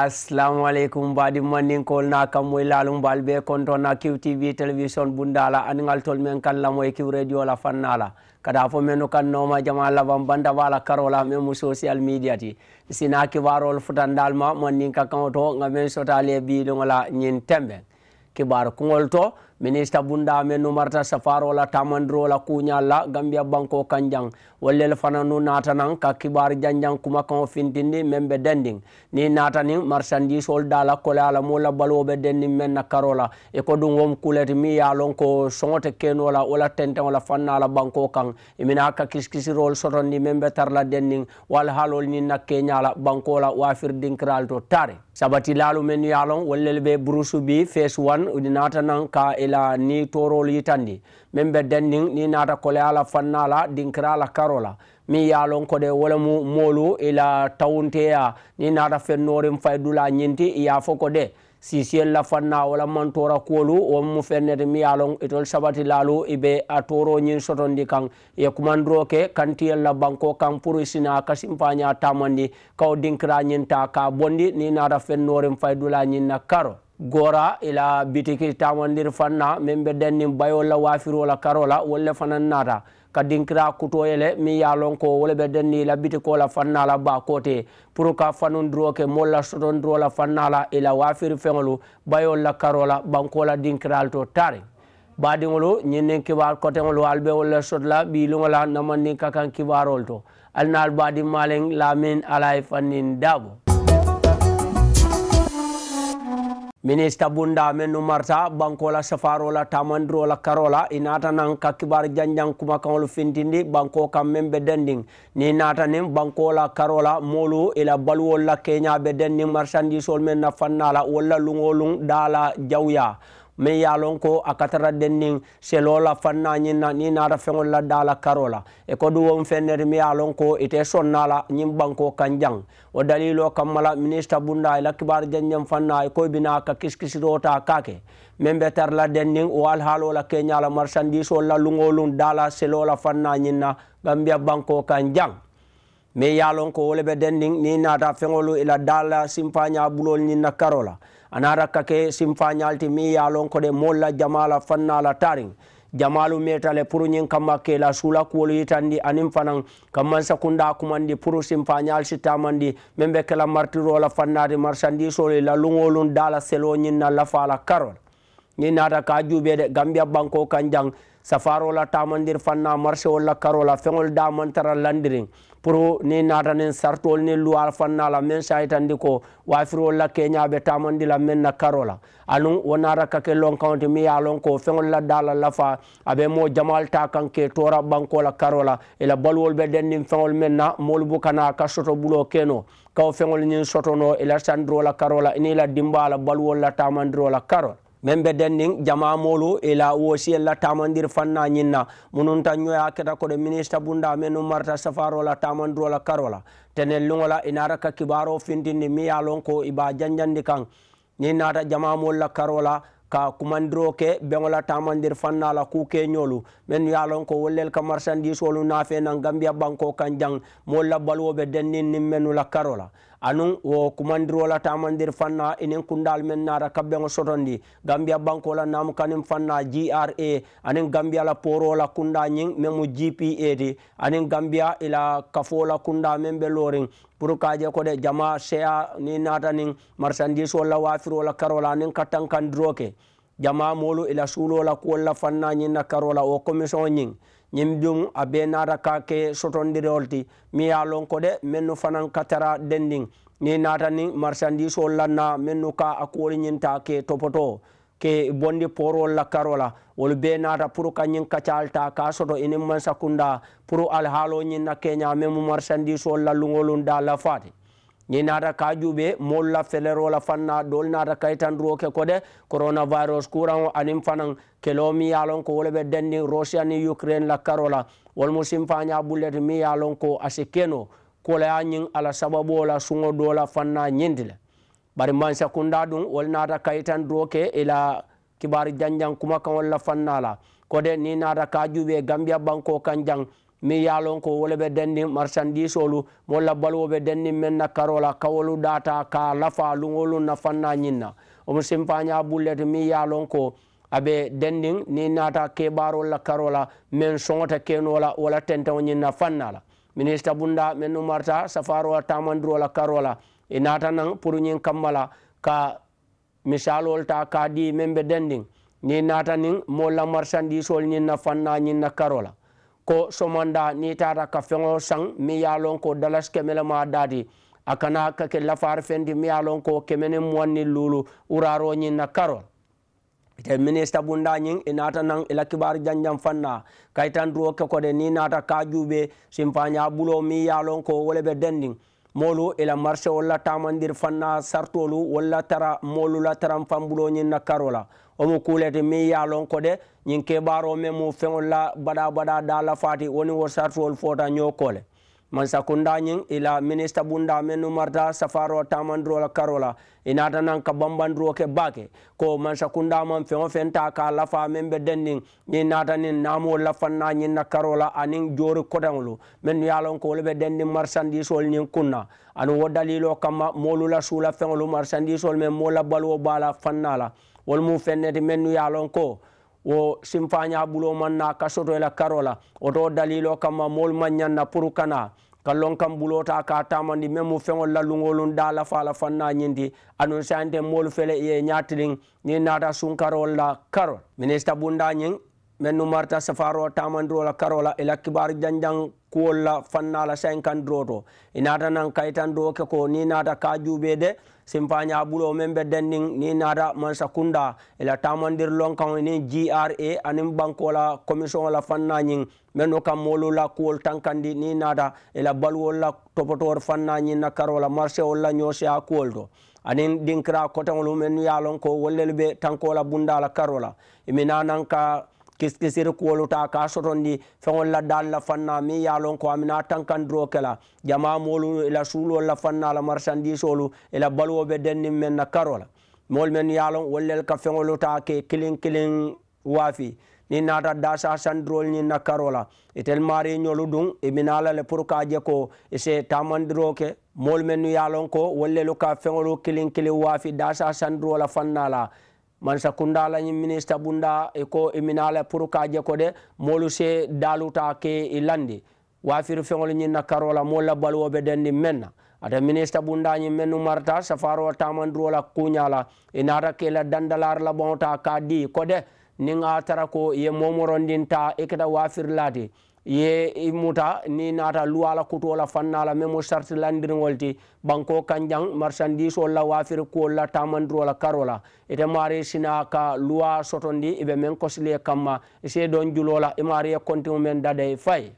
assalamu aleykum mbaɗi manninkol na kam moye lalu mbal ɓe contona kiw tv télévision bundala andigal tol men kalla moye kiw radio la fannala kada fo menu kannoma jama laban banda wala karola me mo social média ti sina kibarol fotandalma manninka kanto gamen sotale biɗogola ñin temɓen kibar kugol to ministre bunda men numarta safar walla tamandiro walla kuña la gambia banko kanjang wallel fana nu natanan ka kibar janjang kuma kao fintindi men ɓe dending ni natanin marchandise ol dala kole ala mula baloɓe dendin men na karola e ko ɗum wom kulete mi yalon ko soote kenola wala tenten wala fannala banko kan emina ka kiskisirol sotondi men ɓe tarla dending wal halol ni na keñala bankola wafir dinkiral to tare sabati lalu men yalon wallel ɓe brousubi fase 1 ɗi natanan ka ila ni torol yitandi min ɓe dendin ni nata kole ala fannala dinkira ala karola min yalon kode wolemu molu ila tawunteya ni nata fennorin faydula ñinti yafo ko de sisiyel la fanna wala mantora kuolu wonmu fennete mi yalon itol sabati lalu iɓe a toro ñin sotondi kan ye kumandiroke kantiyel la banko kan pour sina kasimpaña tamandi kaw dinkira ñinta ka bondi ni nata fennorin faydula ñinna karo gora ila bitiki tamandir fanna min be dennin bayola wafirola karola wolle fanan nata ka dinkira kutoyele min ya lon ko wole be denni ila bitikola fanna la ba kote pour ka fanun ke molla soton la fanna la ila wafir fengolu la karola bankola dinkiral to tare badiŋolu ñiŋ niŋ kibaar koteŋolu al be wo le soto la biiliŋo la namanniŋ ka kaŋ kibaarolu to ali naal baadiŋ maaleŋ ministre bunda men umarta bankola safarola tamandirola karola i natanan ka kibar janjang kuma kaŋolu fintindi banko kam men be dendin ni natanin bankola karola molu ila baluwol la keña be dendin marchandise ol men nafannala wolla luŋo luŋ dala jawya min ye lon ko a katara dennin selola fanna ñin na ni nara feŋol la dala karo la e ko duwon fenneri mi ye lon ko ite sonna la ñin banko kan jaŋ wo dalilo kamma la ministre bunda e la kibar janjam fanna e koy bina ka kiskisirota kake min be tar la dennin wo alhaalo la keñala marchandise o la luŋolun dala selola fanna ñin na gambia banko kan jaŋ mais yalon ko woleɓe denndin ni naata feŋolu ila dala simpañabulol ñin na karola ana rakkake simpañalti mi yalon ko de molla jamala fannala tarin jamalu metale pour ñin kamma kela suula kuwolu yitandi anin fanan kamma sakunda kumandi pour simpañal sittamandi meɓe kela martirola fannati marchandiseolu ila luŋolum dala selo ñin na lafala karola ni naata ka juɓede gambia banko kan jang safaro la tamandir fanna marchewol karola feŋol mantara landirin pour ni nata nin sartol ni luwal fanna la men sayitandi ko wafirol la be tamandi la men na karola anu wo nata kake lon kawnti mi ya lon ko feŋol la dala lafa aɓe mo jamal ta kanke tora banko la karola ila balwol be dennin feŋol men na molu bukana ka soto ɓulo keno kaw feŋol ñin sotono ila sandiro la karola ni la dimba la balwol la tamandiro la karola min ɓe denndin jamamolu ila e wosiel la tamandir fanna ñinna munun tan ñoya keta koɗo ministre bunda min umarta safarola tamandirola karola tenen lugola ina rakka kibaro fintinni mi yalon ko iba janjandi kan ni nata jamamolu la karola ka kumandiro ke beŋola tamandir fanna la kuke ñolu min yalon ko wollel ka marchandise olu nafe nan gambia banko kan jang molu la baluwo ɓe dennin nin menu la karola anun wo kumandirola tamandir fanna enen kundal men nara kamɓe go sotondi gambia bankola namu kanen fanna gra anen gambia la porola kunda ñin memo gpa ti anen gambia ila kafola kunda men ɓe lorin pour kaje ko de jama sea ni nata nin marchandise wolla wafirola karola anen kattankandiroke jama molu ila suulola kuwolla fanna ñin na karola o commission ñing ñin biyum a be nata ka ke sotondirewol ti mi ye lon ko de mennu fanan katara dending ni nata ni marchandisol lanna mennu ka a kuwol ke topoto ke bondi poro la karola wol be nata pour ka ñin kacalta ka soto ini mansakunda pour alhaalo ñin na kenya memu marchandisol la lungolun da la fati ñi naata ka juuɓe molla felerola fanna dool naata kaytan ruoke kode coronavirus courant o anin fanan kelomi yalon ko wolaɓe denni russia ni ucraine la karola wolmo simfaña bullete mi yalon ko asi keno kolaya ñin ala sababu ola suŋo dola fanna ñindi le bari mansa kunda ɗum wol naata kaytan ruoke ila kibaru janjang kuma kan wolla fanna la kode ni naata ka juuɓe gambia banko kan jang min yalon ko wole ɓe dendin marchandise olu mo labbal woɓe dendin men na karola kawolu data ka lafa lugolu nafanna ñinna omo simpaña bullete min yalon ko aɓe dendin ni nata keɓarol la karola min sogota kenola wala tenten ñinna fannala ministre bunda min umarta safarowa tamandirola karola e nata nan pour ñin kammala ka misalol ta ka di min ɓe dendin ni nata nin mo la marchandise ol ñinna fanna ñinna karola ko somanda ni tata ka feŋo saŋ mi ye lon ko dalas kemele ma dadi a kana ka ke lafar fendi mi ye lon ko kemene muwanni lulu wuraro ñin na karol te ministe bunda ñiŋ i nata naŋ i la kibaru janjaŋ faŋ na kaitan duwo ke kode ni nata ka juɓe simpaña bulo mi ye lon ko wo le be dendiŋ molu ila e marché walla tamandir fanna sartolu walla tara molu la taran fambulo ñin na karola omo kulete min ya lon ko de ñin keɓaro men mo feŋol la baɗa baɗa da la fati woni wo sartol fota ñokole mansa kunda ñiŋ ila minista bunda menu marta safaro tamandiro la karo la i naata ka bambandiro ke bake ko mansa kunda maŋ feŋo feŋ ta ka lafa meŋ be denniŋ ñiŋ naata niŋ naamoo lafanna ñiŋ na karo la aniŋ joori koteŋolu mennu ko wolu be denniŋ marisandisolu ñiŋ kunna aniŋ wo dalilo kamma moolu la suula feŋolu marisandisolu meŋ moo la baluwo baa la fanna la wolu mu feŋ neti mennu ye ko wo simfaña ɓulo manna ka sotoyla e karola oto dalilo kamma mool mañanna pour kana ka lon kam ɓulota ka tamandi même mu feŋol la luŋolum ɗa lafala fanna ñinti anun sante mool fele ye ñatiliŋ ni nata sunkarol la karol ministre bunda ñiŋ min nu marta safaro tamandirola karola ila e kibar janjang kuwol la fanna la sankandiro to inata nan kaytandiro ke ko ni nata ka juɓede simpa ñaɓuulo men ɓe denndin ni naata mansakunda ela tamandir lonkan nin gra anin bankola commission la fannañin ɓe no kam molula kuwol tankandi ni naata ela baluwol la topotor fannañin na karola marché ol la ñoosea kuwol to anin ɗinkira coteolumen yalon ko wollel ɓe tankola bundala karola mi nanan ka kuwolu kuwoluta ka sotondi feŋol la dal la fanna min ye lon ko amina tankandiro ke la jama moolu ila suulol la fanna la marsandisolu ila baluwo be dennin men na karo la moolu mennu ye lon wollel ka feŋolu ta ke kiliŋ kiliŋ waafi ni naata daasaa sandirol ñiŋ na karo la itel maari ñolu duŋ i mina la le pour ka je ko i se tamandiro ke moolu men ye lon ko wollelu ka feŋolu kiliŋ kiliŋ waafi dasa la fanna la mansa kundala ñiŋ minista bunda i ko i mina pour ka je ko de moolu se daluta ke i landi waafiri feŋolu ñiŋ na karo la moolu la balwo be dendi meŋ na ata minista bundañi mennu marta safaro tamandiro la kuña la i naata ke la dandalar la boŋota ka di ko de ni a tara ko ye momorondinta i e keta wafirlate ye i muta ni naata luwa la kutuwo la fanna la memo sarti ti banko kanjaŋ marchandisol la wafiri kuwol la tamandiro la karo la ite maari sina ka luwa sotondi i be meŋ kosiliye kamma i se don julo la i ye kontiŋo meŋ dadayi fayi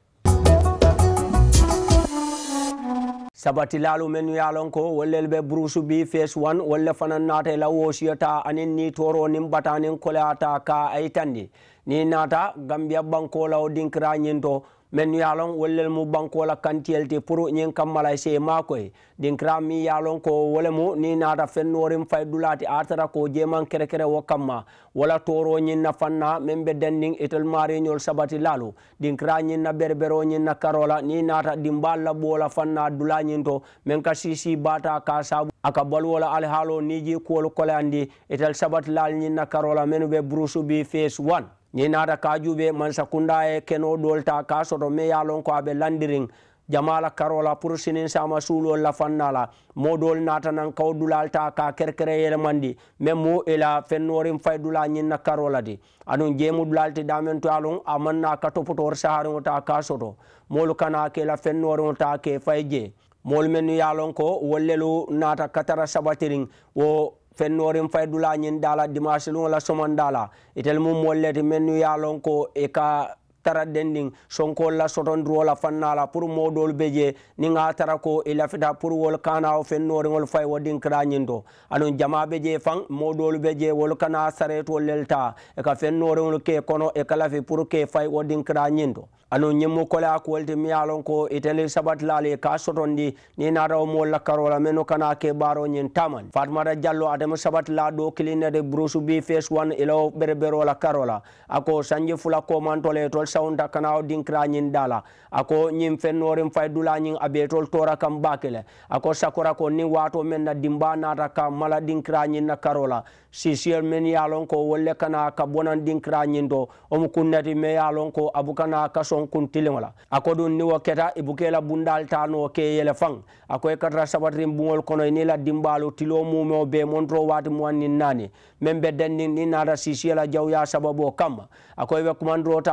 sabatilalu men ye ko wollel be brusu bi face one wolle fana naata la wosiyata anin ni toro nim bata nin koleyata ka ayitandi ni naata gambia banko la o nyinto min yalon wollel mu bankola kantiyelte pour ñin kam malaysi e makoye ɗin kira mi yalon ko wole mu ni nata fennorin fay dulati artata ko jeman kere kere wo kamma wala toro ñin na fanna min ɓe dennin etel mariñol sabati lalo ɗin kira ñin na berbero ñin na karola ni nata ɗin ba labbola fanna dulañin to min ka sisi bata ka sabu aka balwola alhaalo ni ji kuwol kole andi etel sabati lal ñin na karola min ɓe brousubi face 1 ñinata kajuɓe mansakunda e keno ɗolta ka soto mi yalon ko aɓe landirin jamala karola pour sinin sama suulol la fannala mo dol natanan kaw dulalta ka kerkere yelemandi min mo ila e fennorin fay dula ñinna karola di anun jemu dulalti damen to alon amanna ka topotor saharinota ka soto molu kana ke la fennorinota ke fay je molu men yalon ko wollelu nata katara sabatirin o fennorin faydula ñin dala dimanche lu la somon dala itel mum molleti men nu lon ko e ka tara dending sonkolla sotondirola fannala pour moɗol be je ni ga tara ko i e lafita pour wol kana o fennoringol fay wo dinkira ñinto anon jama be je fan moɗol be je wol kana saretol lelta e ka fennoringol ke kono e ka lafi pour ke fay wo dinkira ñinto ano ñemmo kole a kuwolti mi yalon ko itele e sabatilale ka sotondi ni nata o molla karola meno kana ke baro ñin taman fatmata diallo atemo sabatila ɗo kilinede brosu bi fes one ilo e bereberola karola ako sanji fula komantole tol sawunta kana o dinkira ñin dala ako ñin fennorin fay dula ñin abetol tora kam bakele ako sakora ko ni wato men na dimba nata ka mala dinkira ñin na karola sisiyel men ye lon ko wolle kana ka bonan dinkira ñin do mu kunnati me ye lon ko abukana ka son kuntiliŋo la ako dun ni wo keta ibukela bundal tano ke yele faŋ ako e katara sabatrin buŋol kono ni la dimbalo tilo mumeo e be montro wati muwannin nani men be dennin ni nata sisiyela jawya sababo kamma ako ibe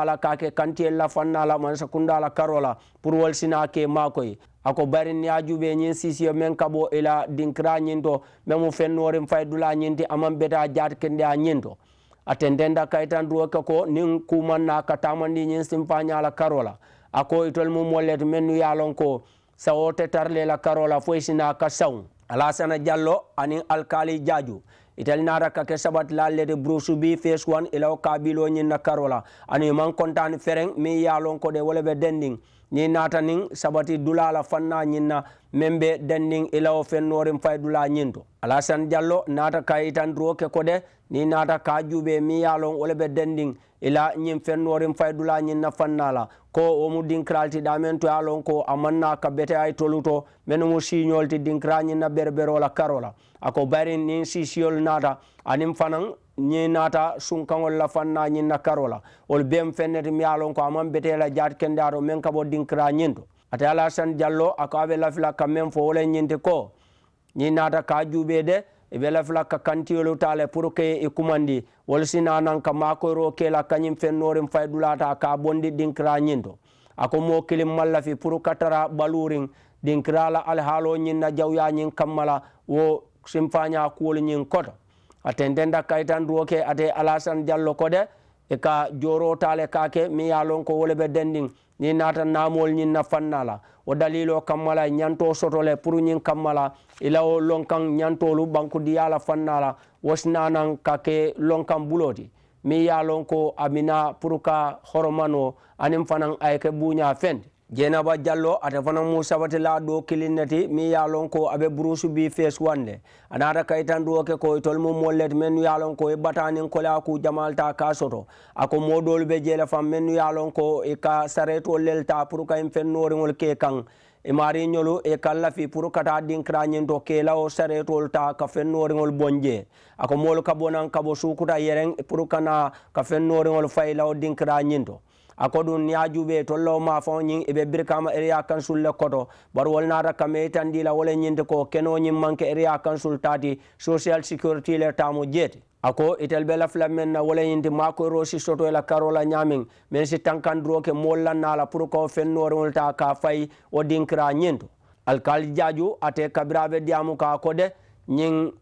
la ka ke kanti la fanna la mansa kunda la karola pour wal sina ke makoy ako bari ni ajube nyin sisi men kabo ila dinkra nyindo memu fennore faydula nyindi amam beta jaar kende a nyindo atendenda kaitan duwa ko nin kuman na katamandi nyin simfanya la karola ako itol mu mollet menu yalon ko sawote tarle la karola foy sina ka saw ala sana jallo ani alkali jaju itali nara ka ke sabat lallede brosu bi fas 1 ilaw kabilo ñinna karola ani man kontani fereng mi yalon ko de wolebe dending ni nata nin sabati dulala fanna ñinna men be dending ilawo fennorin fay dula ñinto alasan diallo nata kayitan duro ke ko de ni naata kajuɓe mi yalon wole ɓe dendin ila ñin fennorin fay dula ñin nafannala ko womu dinkiralti ɗamen to yalon ko amanna ka bete ay toluto men mu siñolti dinkira ñinna berberola karola ako bayrin nin sisiyol naata anin fanan ñi naata sunkaŋol la fanna ñinna karola wol ɓem fenneti mi yalon ko aman betela jati kendaato men kaɓo dinkira ñinto ate alasan diallo ako aɓe lafila kammen fo wolen ñinti ko ñi naata ka juɓe de i be lafila ka kantiyolu ta la pour que i e kumandi wolu si nanan ka maakoyiro ke la kañin fennorin fay dulata ka bondi dinkira ñinto a ko moo kilin malla fi pour ka tara balurin dinkira la alihaalo ñin na jawya ñin kamma la wo simfaña kuwolu ñin koto a tententa kaytan duwo ke ate alasan diallo ko de i e ka joro ta la kaake mi ye lon ko wole be dendin ni nata namol ñin na la o dalilo kammala ñanto sotole pour ñin kammala ila o lonkan ñantolu bankudiyala fannala wosnanan ka ke lonkan buloti mi ya lon ko amina pour ka horomano anin fanan ayke buña fendi jeynaba diallo ata fana mu sabatela ɗo kilinnati mi yalon ko aɓe brouse bi fes wande anata kay tan ɗoke koye tol mum mollete min yalon ko e batanin kole aku jamalta ka soto ako moɗoluɓe jeele fam min yalon ko e ka saretto lelta pour kayim fennorigol ke kan e mari ñolu e kallafi pour kata ɗinkiraɲinto kelawo saretol ta ka fennoriŋol bonje ako molu kabonan kabo sukuta yereŋ pour kana ka fennoriŋol faylawo ɗinkiraɲinto a ko ɗum yajuɓe tolloo ma fo ñin eɓe birkama area cancel le koto bar wolnata kam e tandila wole ñinde ko kenoñin manque area cancel tati social sécurité le tamo jeete a ko itel ɓe lafla men na wole ñinde makoyro e si soto la karola ñamin min si tankandiroke mollannala pour ko fennore wolta ka fay o dinkira ñinto alkaali diadio ate kabiraɓe diyamu ka kode ñin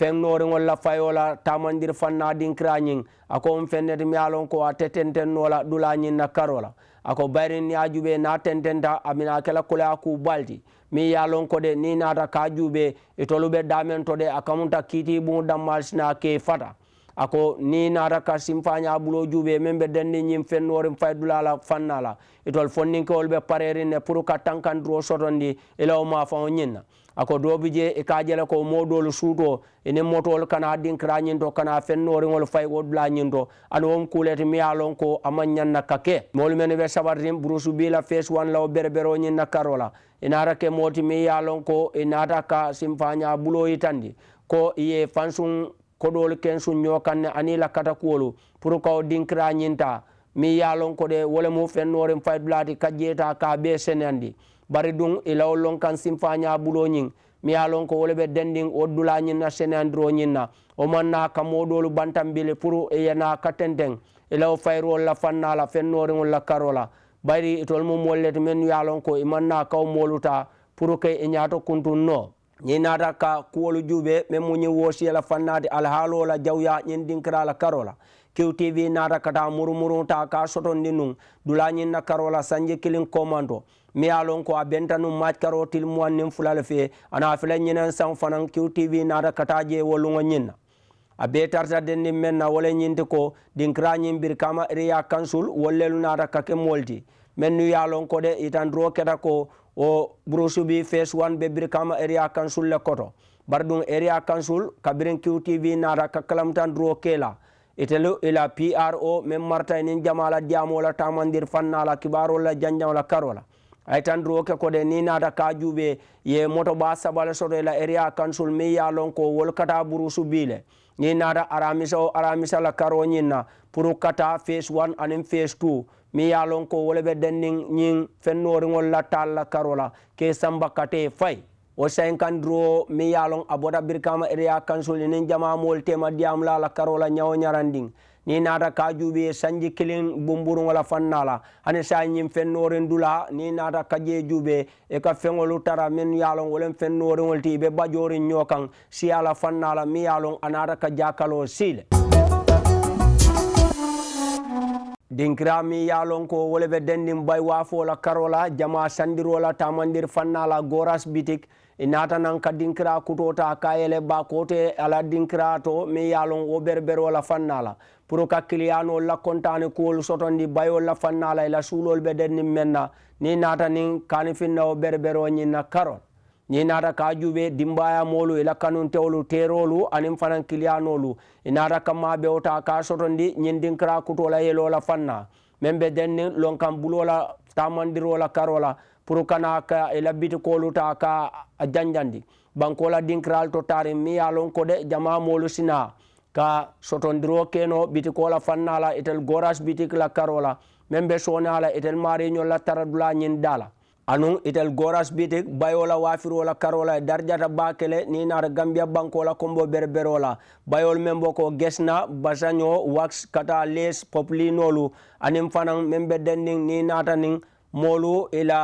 fennoriŋolla fayola tamandir fannadinkiraying akon fennet mialon ko a tetentennola ɗulaying na karola ako bayrin ni a juɓe na tententa amina kela kule a ku balti mi yalonkode ni nata ka juɓe e toluɓe damentode a kamunta kiiti ɓuŋu dammalsina ke fata ako ni nata ka simfaña ɓulo juuɓe min ɓe denndi ñim fennoori fay dulala fannala itol fonninkewol ɓe pareri ne pour ka tankandiro sotondi elaw ma fan o ñinna ako doobi je e kajele ko moɗol suuto ene motowol kana dinkira ñinto kana fennoriol fay o ɗula ñinto ana wom kuulete miya lon ko ama ñanna kake molu men ɓe sabatin brousu bila fas one law berbere o ñinna karola enata ke moti mi ya lon ko e nata ka simfaña ɓulo yitandi ko ye fansun koɗol kensu ñokanne ani lakkata kuwolu pour kao dinkira ñinta mi yalonko ɗe wolemu fennorin fay dulati kajjeta ka ɓe senandi bari dun ilawol e lon kan simfaña ɓuloñin mi yalonko woleɓe dendin o dula ñinna senandiro ñinna o manna ka moɗolu bantan bile pour e yana katenten ilaw e fayrol la fannala fennorinol la karola bari itol mu mollet men yalonko imanna kaw moluta pour que iñato kuntun no ñin naata ka kuwolu juuɓe men mu ñin woosiyela fannade alhaalola jawya ñin ndinkirala karola kew tv naata kata murumurunta ka sotondi nun dula ñin na karola sanji kilin commando mi ya lon ko a benta num maac karo til muwan nin fulal fe ana fila ñinen san fanan kew tv naata kata je wolluŋo ñin na a be tarta dendin men na wole ñinti ko dinkira ñin bir kama riya kansul wollelu naata kake molti men nu ya lon ko de itan duro keta ko o burosubi face 1 be kama area council le koto area council kabirin qtv nara ka kalamtan dro kela itelu ila pro mem marta nin jamala diamola tamandir fannala kibarola janjawla karola ay tan roke kode ni nata kajuɓe ye moto ɓa saɓale soto la area kansul mi yalon ko wol kata burusu bile ni nata aramisa o aramisa la karo ñinna pour kata face 1 anin face 2 mi yalon ko wole ɓe denni ñin fennoriŋol lattal la karo la ke samba kate fay wo 50 ro mi yalon a bota birkama area kansul inin jamamol tema diyamla la karo la ñawo ñaranɗin ni nata ka juɓe sanji kilin bumburu ngola fanna la ani sa ñin fennoren dula ni nata kaje juɓe e ka feŋolu tara min yalon wolen fennorenŋol ti ɓe ɓajorin ñokan si ala fanna la mi yalon a nata ka jakalo sile dinkira mi yalon ko wole ɓe dendin bay wafola karola jama sandirola tamandir fanna la goras bitique inata e nan ka dinkira kutota kayele ba kote ala dinkira to mi yalon wo berber wala fannala pour ka kiliyano la kontane kuwol sotondi bayol la fannala ila suulol ɓe den nin menna ni nata nin kani finna wo berber o ñinna karol ni nata ka juɓe dimbayamolu ila kanun tewlu terolu anin fanan kiliyanolu inata e kammaɓe wota ka sotondi ñin dinkira kutola yelola fanna men ɓe den nin lon kam bulola tamandirola karola pour kana ka e labbiti koluta ka a janjandi bankola dinkiral to tari mi yalon ko de jama molu sina ka sotondiro keno biti kola fannala etel goras biti kla karola men be sonala etel mari nyol la taradula nyin dala anun itel goras biti bayola wafirola karola e darjata bakele ni nara gambia bankola kombo berberola bayol men bo ko gesna basanyo wax kata les poplinolu anin fanan men be dennin ni natanin molu ila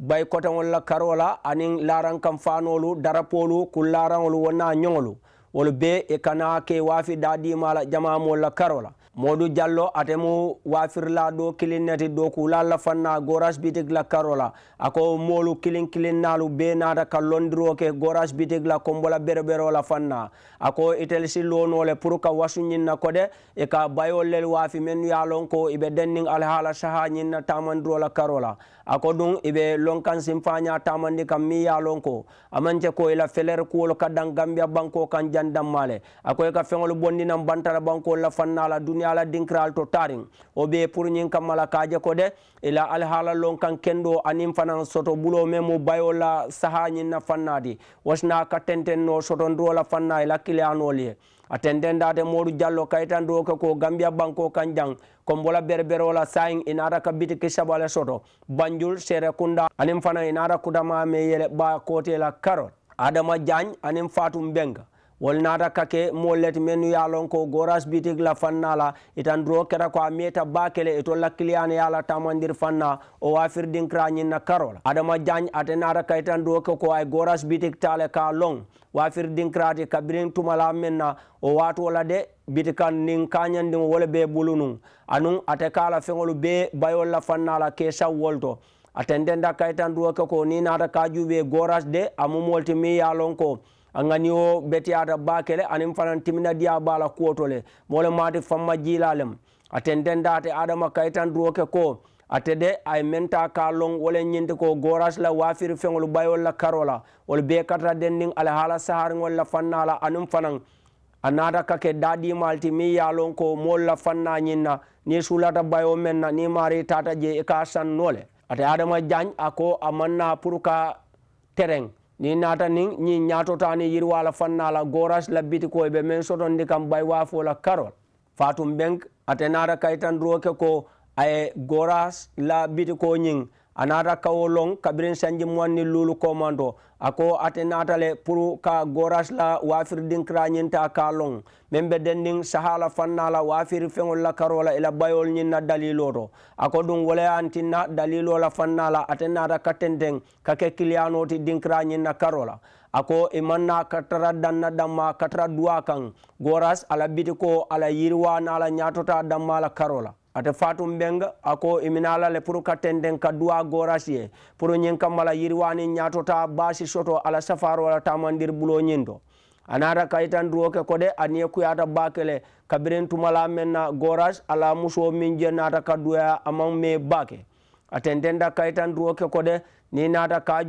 bay kota wolla karola anin laran kam fanolu darapolu kun laranolu wonna ñoŋolu wolu be e kana ke waafi dadimala jamamolla karola modu diallo atemu wafirla do kilinneti do ku lalla fanna gorage bitig la karola ako molu kilin kilinnalu be nata ka londiroke gorage bitig la kombola bereberola fanna ako itel si lonole pour ka wasu ñinna kode e ka bayollel waafi mennuya lon ko iɓe dennin alhaala saha ñinna tamandirola karola a ko ɗum iɓe lonkan sin faña tamandi kam mi yalon ko amance ko ila feler kuwol kadan gambia banko kan jandammale akoye ka feŋol bondinan bantara bankol la fannala duniya la dinkiral to tarin o ɓe pour ñin kammala kaje ko de ila alhaala lonkan kendo anin fanan soto ɓulo me mu bayol la saha ñin na fannadi wasna kattenten no soton duro la fanna ila kiliyanol ye aten dendade modou diallo kaytan doke ko gambia banko kan jang kombola berbere wala sayin inata ka biti kisabale soto banjul sere kunda anin fana inata kudamame yele ɓa kotela carot adama diagne anin fatum benga wol naata kake mollet men ya lon ko goras bitig la fanna la itan duro keta ko a meta bakele e to lakkiliyan ya la tamandir fanna o wafir dinkira ñin na karol adama diagn ate naata ka itan duro ke ko ay goras bitig tale ka long wafir dinkirati kabirin tumala men na o watu wala de biti kan nin kañandin wole be bulu nun anun ate kala feŋolu be bayol la fanna la ke saw wol to atendenda kaitan duro ke ko ni naata ka juɓe goras de amumolti mi ya lon ko a gani o betiyata bakele anin fanan timina diya bala kuwotole mole mati famma jilalem atendendate adama kaytan duwoke ko atede ay menta ka long wole ñinde ko goras la wafiri feŋol bayol la karola wol be katta dendin alhala saharigol la fannala anin fanan a nata kake dadimalti mi yalon ko mol la fanna ñinna ni sulata bayo menna ni mari tata je ika sannole ate adama jañ ako a manna pour ka tereŋ ni nata nin ñin ñatotani yirwala fannala goras labbiti koye ɓe min sotondi kam ɓay wafola karol fatum benk ate nata kay tan roke ko aye goras labbiti ko ñing anata kawo long kabirin sanji moanni lulu commando ako ate natale pour ka goras la wafir din kranyinta ka long membe dendin sahala fannala wafir feŋol la karola ila bayol ñinna dalilo to ako dun woleyantinna dalilo la fannala ate nata katenten kake kiliyanoti dinkira ñinna karola ako i manna katara danna damma katara duwa kan goras ala biti ko ala yiriwa nala ñatota dammala karola ate fatu beng ako iminala le pour ka tenden ka duwa gorasiye pour ñin kammala nyato ñatota basi soto ala safaro ala tamandir bulo nyindo anata kaitan ruoke ke kode anie kuyata bakele kabirin tumala men na goras ala muso min je nata ka duya aman me bake atendenda kaitan ruoke ke kode ni nata ka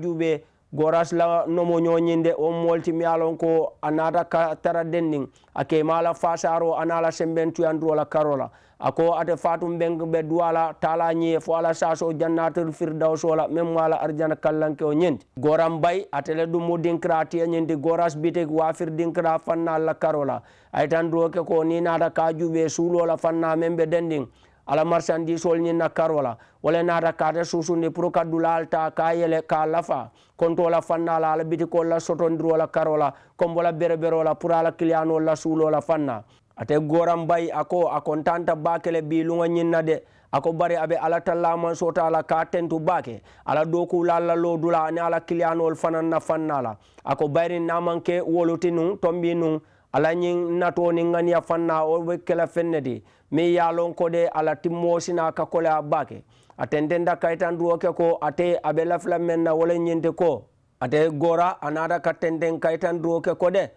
goras la nomo ñoñinde on molti mi alon ko a nata ka tara den ndin a ke mala fasaro a nala semben tuyandurola karola ako ate fatum ɓe ɓe duwala tala ñiye fo ala saso jannatel firdawsola même mala ardiana kallanke o ñinde goran bay atele ɗummu dinkra tiya ñinde goras bitek wafir dinkra fannal la karola aytan duwoke ko ni nata ka juɓe suulola fanna men ɓe den ndin ala marsandisol ñin na karola wala naata kaata susundi pour ka dula ta ka yele ka lafa kontola la fanna la ala bitikol la sotondiro la karola kombola berebero la pour ala kilianol la suulo la fanna ate goran bayi ako a kontanta bakele bi lunga na de ako bari abe ala tallaman sota ala ka tentu bake ala dokula lo dula ani ala kilianol fanan na fanna la ako bayri namanke woloti nun tombi nun ala ñin natoni ŋaniya fanna wo be kela fenne di miŋ ye a loŋ ko de a la timmoo sina ka kole a baake atententa kayitan duwo ke ko ate a be lafila meŋ na wo le ñinti ko ate gora a naata ka tenten kayitan duwo ke ko de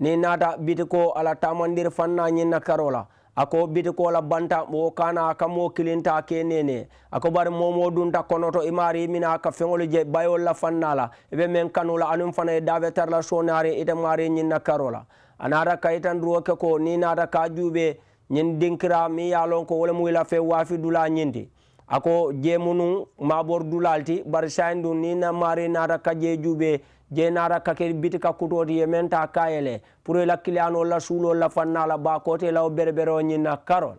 niŋ naata biti ko a la taamandiri fanna ñiŋ na karo la a ko biti ko la banta wo kana a ka moo kilinta ke nene a ko bari moomoo dunta konoto i maari i mina a ka feŋolu je bayolu la fanna la i be meŋ kanu la aniŋ fana ye daabe tara la soonaari ite maari ñiŋ na karo la a nata kayitan duro ke ko ni nata ka juɓe ñin dinkira mi yalon ko wolemu wila fe wafi dula ñinti ako jemunu mabor dulalti bari sayin du ni na mari nata ka je juɓe je nata kake biti ka kutoti ye menta kayele pour ila kiliyano la suulo la fannala ba kote lawo bereberewo ñin na karol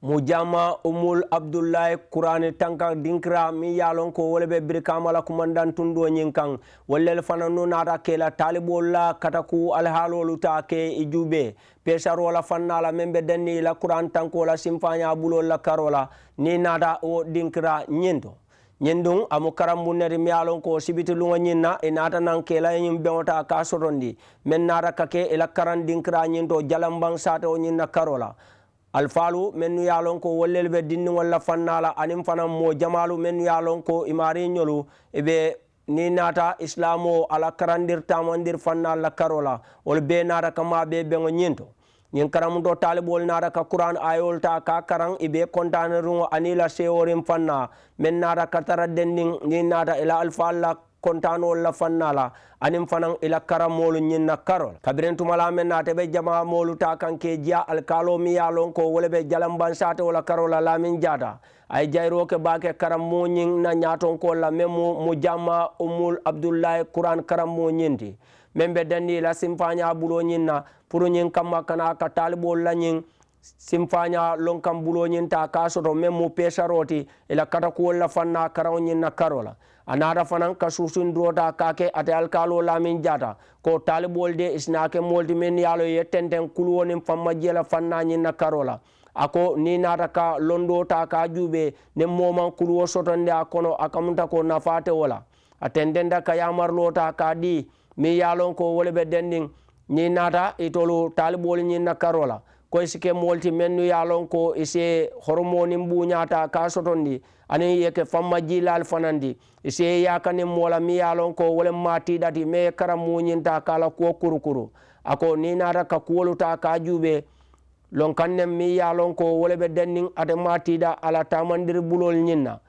mo jama omol abdoulaye kurane tanka dinkira min yalon ko wole ɓe biri kamala kumandan tunɗoñin kan wallel fana nu nata kela taliɓol la kataku alhalolu ta ke e juɓe pesarola fannala min ɓe denni la kuran tankola simfañaɓulol la karola ni nata o dinkira ñinto ñin ɗum amo karambunneti mi yalon ko sibiti lugo ñinna e nata nan kela eñin ɓeota ka sotondi min nata kake e la karan dinkira ñinto jalambang sata o ñinna karola alfalu mennu ye lon ko wollelu be dindiŋolu la la aniŋ fanaŋ moo jamalu mennu ye lon ko ñolu i be ni naata islamo ala karandir tamandir fannal la karo la wolu bee naata maa bee beŋo to ñiŋ karamuto taalibolu naata ka kuran ayol ta ka karaŋ i be ani aniŋ la seworin fanna meŋ naata ka tara dendiŋ niŋ naata ila alfal la kontanol la fannala anin fanan ila karamolu ñinna karol kabirin tumala men nate ɓe jama molu ta kanke jiya alkalo mi yalon ko wole ɓe jalanban sate wola karola lamin jada ay jayroke bake karam mo ñin na ñaton ko la men mo mo jamma umul abdoulaye couran karam mo ñindi men ɓe dandi la simpaña ɓulo ñinna pour ñin kamma kana ka taliɓol la ñin simfaña lonkan buloñinta ka soto meŋ mu pesaroti ila katakuwol la fan na karaoñiŋ na karo la a nata fanaŋ ka susun durota ka ke ate alkalo lamin jata ko talibolu de isina ke moolu ti meŋ yalo ye tenteŋ kuluwo niŋ fanma je la fan nañiŋ na karo la a ko ni nata ka londo ta ka juube niŋ moman kuluwo sotondi a kono a kamuta ko nafate wo la a tententa ka yamarlo ta ka di miŋ ye lon ko wo le be dendiŋ ni nata itolu talibolu ñiŋ na karo la ko sike molti mennu yalon ko ise hormonin buñata ka sotondi ani yeke famma jilal fanandi ise yakani mola mi yalon ko wolen ma tidati me kara muñinta kala kuwo kurukuru ako ni nata ka kuwoluta ka juɓe lon kan nen mi yalon ko wole be dennin ate ma tida ala tamandir bulol ñinna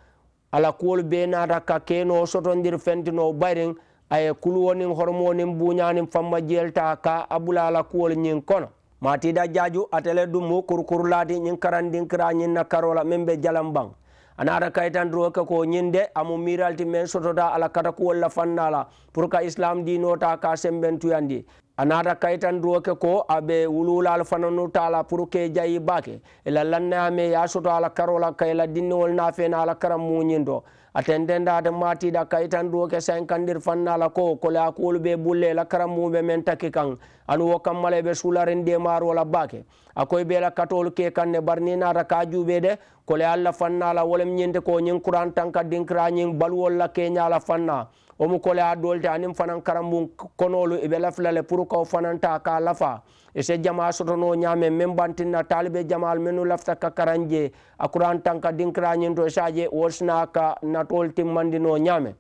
ala kuwolu be nata ka keno sotondir fentino bayrin aye kuluwonin hormonin buñanin famma jiyelta ka abula ala kuwol ñin kono matida diadio atele ɗum mo korkor laadi ñin karandin kira ñin na karola min ɓe jalam ban anara kayitan droke ko ñinde amu miralti min sotota ala kata ku walla fannala pour que islam dinota ka semben tuyandi anata kayitan droke ko aɓe wululal fananutala pour que jayi bake ela lannayame ya soto ala karola kayla dinniwol nafena ala karam muñinto atendendade matiɗa kayitan duoke sankandir fannala ko kole a kuolu ɓe bulle la karam muɓe men takki kan anu wo kammala ɓe sularin ɗe maarola bake a koye ɓe la katolu ke kanne barni nata ka juuɓe de kole allah fannala wolem ñinde ko ñin kuran tan ka dinkira ñin baluwol la keñala fanna omu kole a dolte anin fanan karambu konolu ibe lafilale pour kaw fananta ka lafa ise jama sotono ñame min bantinna talibe jamal minu lafta ka karanje akuran tanka dinkirañinto sadje wosina ka natol timmandino ñame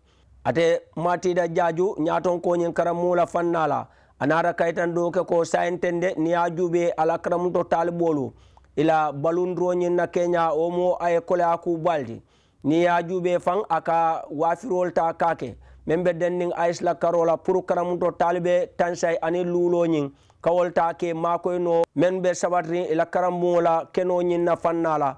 ate matida jaju ñaton koñin karammula fannala anara kaytan do ke ko sayintende ni a juuɓe ala karamuto taliɓolu ila balundiroñin na kenya omo aye kole a ku baldi ni a juuɓe fan aka wafirol ta kake min ɓe dennin aisla karola pourkara mum to talibe tansay ani luloñin kawol take makoy no min ɓe sabatrin ila kara mola kenoñin na fannala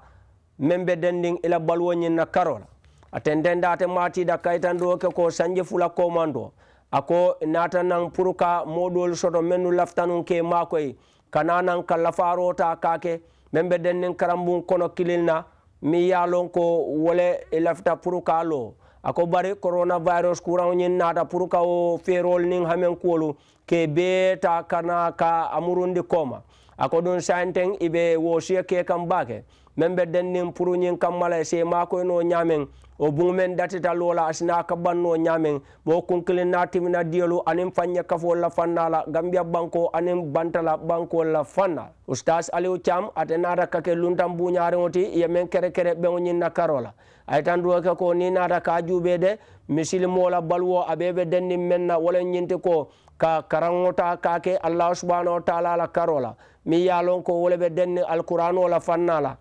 min ɓe dennin ila balwoñin na karola aten dendate matida kaytan ɗoke ko sanji fula komando ako nata nan pourka moɗol soto minnu laftanun ke makoy kana nan ka lafarota kake min ɓe dennin karambun kono kilil na mi yalon ko wole lafta pourka lo ako bari coronavirus kuraŋoñiŋ naata pour ka wo feerolu niŋ hameŋ kuolu ke bee ta kana ka a murundi kooma a ko duŋ santeŋ i be wo sie kee kaŋ baa ke meŋ be denniŋ pour ñiŋ kaŋ mala i e si i maakoyi e noo ñaameŋ o buŋo meŋ datita loo la asi naa ka bannoo ñaameŋ moo kunkiliŋ naa timina diyolu aniŋ faŋ ña kafoolu la faŋ naa la gambiya banko aniŋ banta la bankoolu la faŋ na ustas aliw caam ate naata ka ke luntaŋ buuñaariŋo ti ye meŋ kere kere beŋo ñiŋ na karo la a ye taŋ duwoke ko niŋ naata ka a juubee de misilimoo la baluwo a bee be denniŋ meŋ na wolaŋ ñiŋti ko ka karaŋo taa ka ke allahu subahanahu wa taala la karo la miŋ ye a loŋ ko wo le be denniŋ alkuranoo la faŋ naa la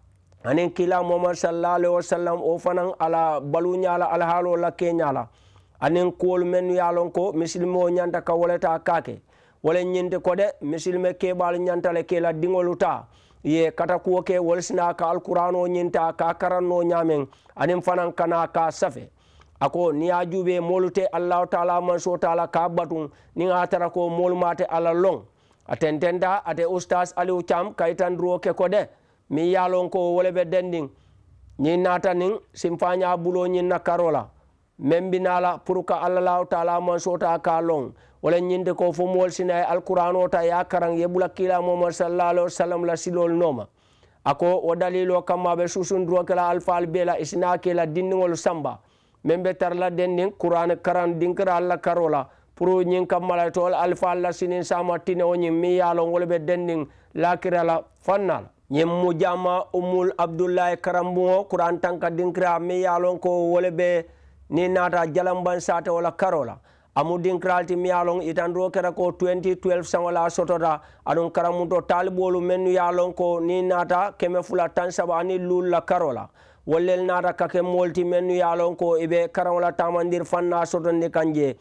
anin kila mohamad salalahi wasallam o fanan ala balu ñala alhaalo la keñala anin kuwolu mennu ya lon ko misilime o ñanta ka woleta kake wole ñinti ko de misilime keɓalu ñantale kela diŋolu ta ye kata kuwo ke wole sina ka alkurano ñinta ka karanno ñamen anin fanan kana ka safe ako ni a juɓe molu te allahu taala manso taala ka batun nin a tara ko molu mate ala lon atententa ate ustas aliw cam kaytandiro ke ko de min yalon ko wole be dendin ñin nata nin sin faña bulo ñin na karo la men binala pour ka allah law taala man sota ka lon wole ñinde ko fo mool sina e alqurano ta ya karan ye bula kila momad sallallahu alayhi wasallam la silol noma ako o dalilo kammaɓe susundiro kela alfaal be la isina kela dinniŋol samba men be tarala dendin qurane karan dinkira allah karo la pour ñin kammala to ol alfaal la sinin sama tinewo ñin min yalon wole be dendin lakirala fannala ñiŋ mujama umul abdullahi karambuŋo kuran tanka dinkira miŋ ye a loŋ ko wole be niŋ jalamban sate wala karo la amu dinkiral ti miŋ ye a loŋ itandiro kera ko 2012 saŋo la sotota aduŋ karamuto taaliboolu mennu ye a loŋ ko niŋ naata keme fula tan saba aniŋ luulu la karo la wollel naata ka ke moolu ti mennu ye a ko i be karaŋo la taamandiri faŋ naa sotondi kaŋ je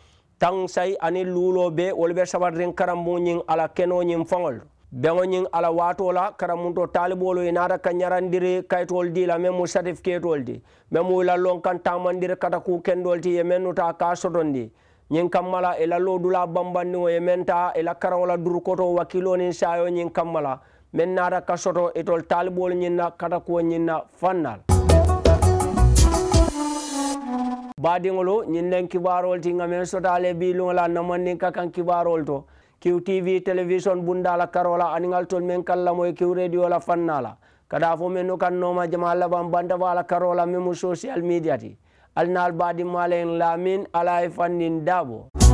be wolu be sabaririn karambuŋ ala kenoo ñiŋ faŋolu beŋoñiŋ ala waato la karamunto taaliboolu ye naata ka ñarandiri kayitoolu di la meŋ mu satifiketoolu ti meŋ mu i la loŋ kaŋ taamandiri kata kuu kendoolu ti ye meŋ nu taa kaa sotondi ñiŋ kamma la i la loo dulaa bambandiŋo ye meŋ taa i la karaŋo la duru koto wakiloo niŋ saayo ñiŋ kamma la meŋ naata ka soto itolu taaliboolu ñiŋ na kata kuwo ñiŋ na faŋ na l baadiŋolu ñiŋ neŋ kibaaroolu ti ŋa meŋ sotaale bii luŋo la namandiŋ ka kaŋ kibaaroolu to QTV television bundala Carola aningal ton men kalla moy Q radio la fannala kada fo men no kannoma jama Allah ban banda wala karola memu social media ti alnal badi malen lamin alay fannin dabo